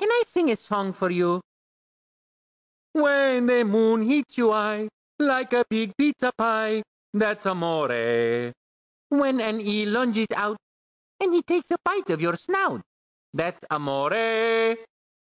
Can I sing a song for you? When the moon hits you eye, like a big pizza pie, that's amore. When an eel lunges out, and he takes a bite of your snout, that's amore.